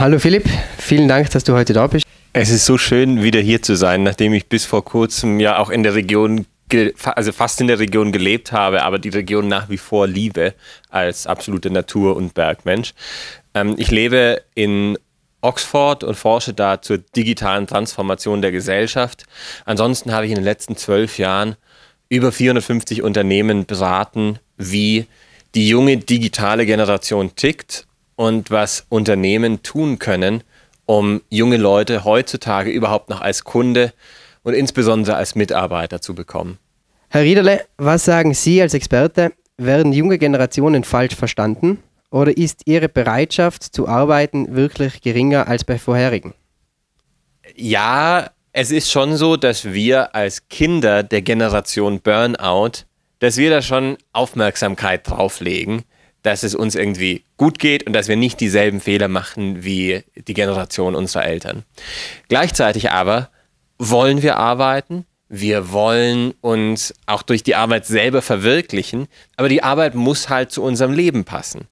Hallo Philipp, vielen Dank, dass du heute da bist. Es ist so schön, wieder hier zu sein, nachdem ich bis vor kurzem ja auch in der Region, also fast in der Region gelebt habe, aber die Region nach wie vor liebe als absolute Natur- und Bergmensch. Ähm, ich lebe in Oxford und forsche da zur digitalen Transformation der Gesellschaft. Ansonsten habe ich in den letzten zwölf Jahren über 450 Unternehmen beraten, wie die junge digitale Generation tickt und was Unternehmen tun können, um junge Leute heutzutage überhaupt noch als Kunde und insbesondere als Mitarbeiter zu bekommen. Herr Riederle, was sagen Sie als Experte? Werden junge Generationen falsch verstanden oder ist ihre Bereitschaft zu arbeiten wirklich geringer als bei vorherigen? Ja, es ist schon so, dass wir als Kinder der Generation Burnout, dass wir da schon Aufmerksamkeit drauflegen dass es uns irgendwie gut geht und dass wir nicht dieselben Fehler machen wie die Generation unserer Eltern. Gleichzeitig aber wollen wir arbeiten, wir wollen uns auch durch die Arbeit selber verwirklichen, aber die Arbeit muss halt zu unserem Leben passen.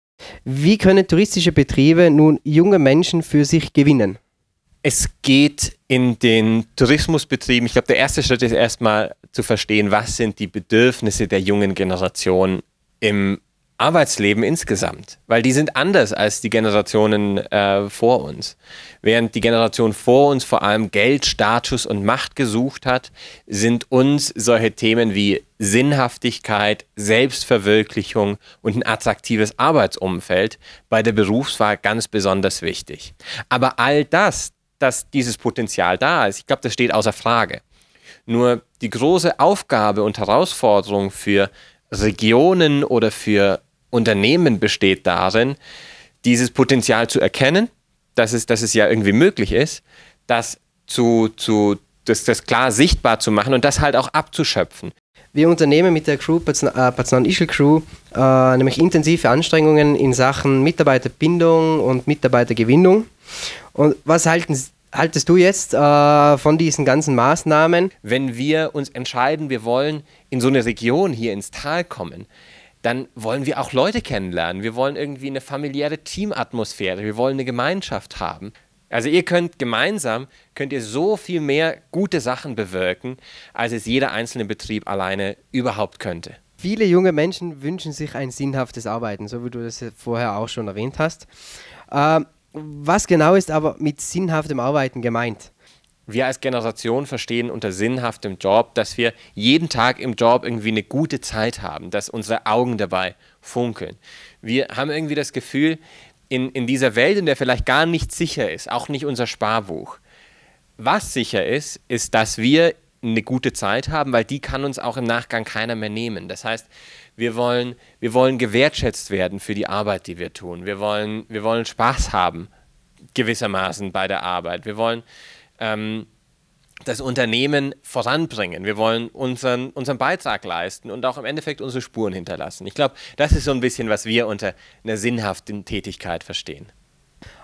Wie können touristische Betriebe nun junge Menschen für sich gewinnen? Es geht in den Tourismusbetrieben, ich glaube, der erste Schritt ist erstmal zu verstehen, was sind die Bedürfnisse der jungen Generation im Arbeitsleben insgesamt, weil die sind anders als die Generationen äh, vor uns. Während die Generation vor uns vor allem Geld, Status und Macht gesucht hat, sind uns solche Themen wie Sinnhaftigkeit, Selbstverwirklichung und ein attraktives Arbeitsumfeld bei der Berufswahl ganz besonders wichtig. Aber all das, dass dieses Potenzial da ist, ich glaube, das steht außer Frage. Nur die große Aufgabe und Herausforderung für Regionen oder für Unternehmen besteht darin, dieses Potenzial zu erkennen, dass es, dass es ja irgendwie möglich ist, das, zu, zu, das, das klar sichtbar zu machen und das halt auch abzuschöpfen. Wir unternehmen mit der Crew, Paznan äh, Ischel Crew, äh, nämlich intensive Anstrengungen in Sachen Mitarbeiterbindung und Mitarbeitergewinnung. Und was halten, haltest du jetzt äh, von diesen ganzen Maßnahmen? Wenn wir uns entscheiden, wir wollen in so eine Region hier ins Tal kommen, dann wollen wir auch Leute kennenlernen. Wir wollen irgendwie eine familiäre Teamatmosphäre. Wir wollen eine Gemeinschaft haben. Also ihr könnt gemeinsam, könnt ihr so viel mehr gute Sachen bewirken, als es jeder einzelne Betrieb alleine überhaupt könnte. Viele junge Menschen wünschen sich ein sinnhaftes Arbeiten, so wie du das vorher auch schon erwähnt hast. Ähm, was genau ist aber mit sinnhaftem Arbeiten gemeint? wir als Generation verstehen unter sinnhaftem Job, dass wir jeden Tag im Job irgendwie eine gute Zeit haben, dass unsere Augen dabei funkeln. Wir haben irgendwie das Gefühl, in, in dieser Welt, in der vielleicht gar nichts sicher ist, auch nicht unser Sparbuch. Was sicher ist, ist, dass wir eine gute Zeit haben, weil die kann uns auch im Nachgang keiner mehr nehmen. Das heißt, wir wollen, wir wollen gewertschätzt werden für die Arbeit, die wir tun. Wir wollen, wir wollen Spaß haben, gewissermaßen bei der Arbeit. Wir wollen, ähm, das Unternehmen voranbringen. Wir wollen unseren, unseren Beitrag leisten und auch im Endeffekt unsere Spuren hinterlassen. Ich glaube, das ist so ein bisschen, was wir unter einer sinnhaften Tätigkeit verstehen.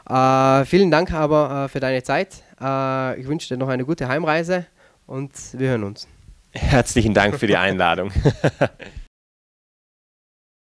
Äh, vielen Dank aber äh, für deine Zeit. Äh, ich wünsche dir noch eine gute Heimreise und wir hören uns. Herzlichen Dank für die Einladung.